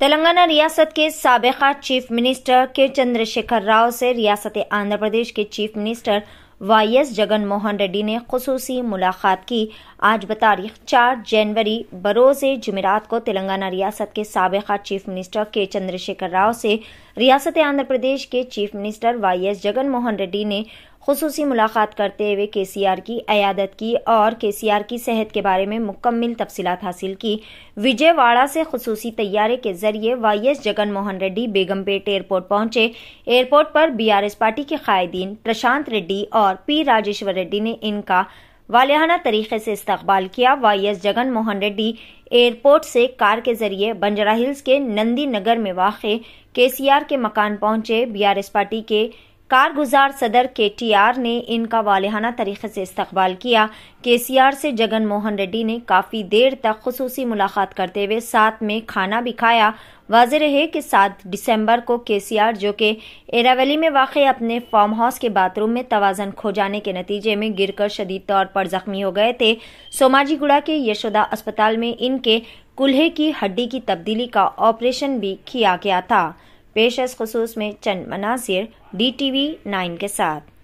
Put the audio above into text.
तेलंगाना रियासत के सबका चीफ मिनिस्टर के चंद्रशेखर राव से रियासत आंध्र प्रदेश के chief minister Y S Jagan Mohan Reddy ने खसूसी मुलाकात की आज बतारीख चार जनवरी बरोज जुमेरात को तेलंगाना रियासत के सबका चीफ मिनिस्टर के चंद्रशेखर राव से रियासत आंध्र प्रदेश के chief minister Y S Jagan Mohan Reddy ने खसूसी मुलाकात करते हुए के सी आर की अयादत की और के सी आर की सेहत के बारे में मुकम्मल तफसीत हासिल की विजयवाड़ा से खसूसी तैयारे के जरिए Y S Jagan Mohan Reddy Begumpet airport पहुंचे एयरपोर्ट पर बी आर एस पार्टी के कायदीन प्रशांत रेड्डी और पी राजेश्वर रेड्डी ने इनका वालहाना तरीके से इस्तकबाल किया Y S Jagan Mohan Reddy airport से कार के जरिए बंजरा हिल्स के नंदी नगर में वाक़ के सी आर के मकान पहुंचे बी आर एस पार्टी के कारगुजार सदर के टी आर ने इनका वालहाना तरीके से इस्तकबाल किया के सी आर से जगन मोहन रेड्डी ने काफ़ी देर तक खसूसी मुलाकात करते हुए साथ में खाना भी खाया वाजह रहे कि सात दिसंबर को के सी आर जो कि एरावली में वाक़ अपने फार्म हाउस के बाथरूम में तोज़न खो जाने के नतीजे में गिर कर शदीद तौर पर ज़ख्मी हो गए थे सोमाजीगुड़ा के यशोदा अस्पताल में इनके कुल्हे की हड्डी की तब्दीली का ऑपरेशन भी किया गया था पेश खसूस में चंद मनासिर डी टी वी नाइन के साथ